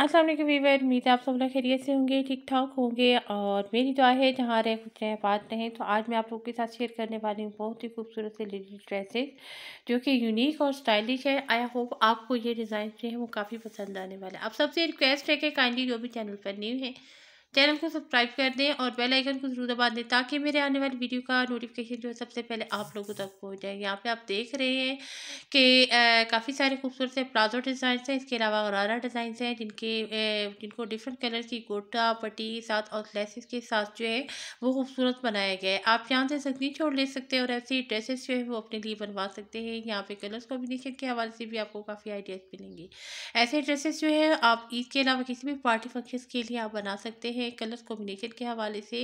अस्सलाम वालेकुम वीवर उम्मीद है आप सब लोग खैरियत से होंगे ठीक ठाक होंगे और मेरी दुआ है जहाँ रहे खुश रहे बात रहें तो आज मैं आप लोगों के साथ शेयर करने वाली हूँ बहुत ही खूबसूरत से लेडीज ड्रेसेस जो कि यूनिक और स्टाइलिश है आई होप आपको ये डिज़ाइन जो है वो काफ़ी पसंद आने वाला है आप सबसे रिक्वेस्ट है कि काइंडली जो भी चैनल पर न्यू है चैनल को सब्सक्राइब कर दें और बेल आइकन को जरूर दबा दें ताकि मेरे आने वाली वीडियो का नोटिफिकेशन जो है सबसे पहले आप लोगों तक पहुँच जाए यहाँ पे आप देख रहे हैं कि काफ़ी सारे खूबसूरत से प्लाजो डिज़ाइन हैं इसके अलावा गरारा डिज़ाइन हैं जिनके जिनको डिफरेंट कलर की गोटा पट्टी साथ और लेसेस के साथ जो है वो खूबसूरत बनाया गया है आप यहाँ से स्क्रीन छोड़ ले सकते हैं और ऐसे ही ड्रेसेस जो है वो अपने लिए बनवा सकते हैं यहाँ पर कलर्स कॉम्बिनेशन के हवाले से भी आपको काफ़ी आइडियाज़ मिलेंगे ऐसे ड्रेसेस जो है आप ईद के अलावा किसी भी पार्टी फंक्शन के लिए आप बना सकते हैं हैं कलर कॉम्बिनेशन के हवाले से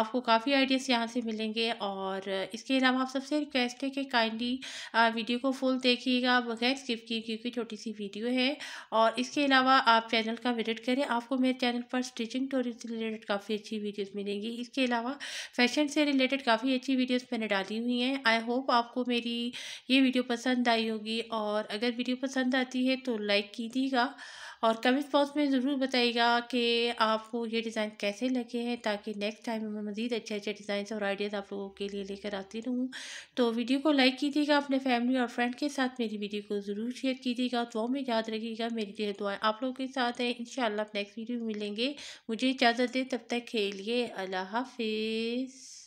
आपको काफ़ी आइडियाज़ यहाँ से मिलेंगे और इसके अलावा आप सबसे रिक्वेस्ट है कि काइंडली वीडियो को फुल देखिएगा बगैर स्किप की क्योंकि छोटी सी वीडियो है और इसके अलावा आप चैनल का विजिट करें आपको मेरे चैनल पर स्टिचिंग टोरी से रिलेटेड काफ़ी अच्छी वीडियोज़ मिलेंगी इसके अलावा फैशन से रिलेटेड काफ़ी अच्छी वीडियोज़ मैंने डाली हुई हैं आई होप आपको मेरी ये वीडियो पसंद आई होगी और अगर वीडियो पसंद आती है तो लाइक कीजिएगा और कमेंट बॉक्स में ज़रूर बताइएगा कि आपको ये डिज़ाइन कैसे लगे हैं ताकि नेक्स्ट टाइम मैं मज़ीद अच्छे अच्छे डिज़ाइन और आइडियाज़ आप लोगों के लिए लेकर आती रहूँ तो वीडियो को लाइक कीजिएगा अपने फैमिली और फ्रेंड के साथ मेरी वीडियो को ज़रूर शेयर कीजिएगा तो में याद रखिएगा मेरी दुआएँ आप लोगों के साथ हैं इन नेक्स्ट वीडियो मिलेंगे मुझे इजाज़त दे तब तक के लिए अल्लाह हाफिज़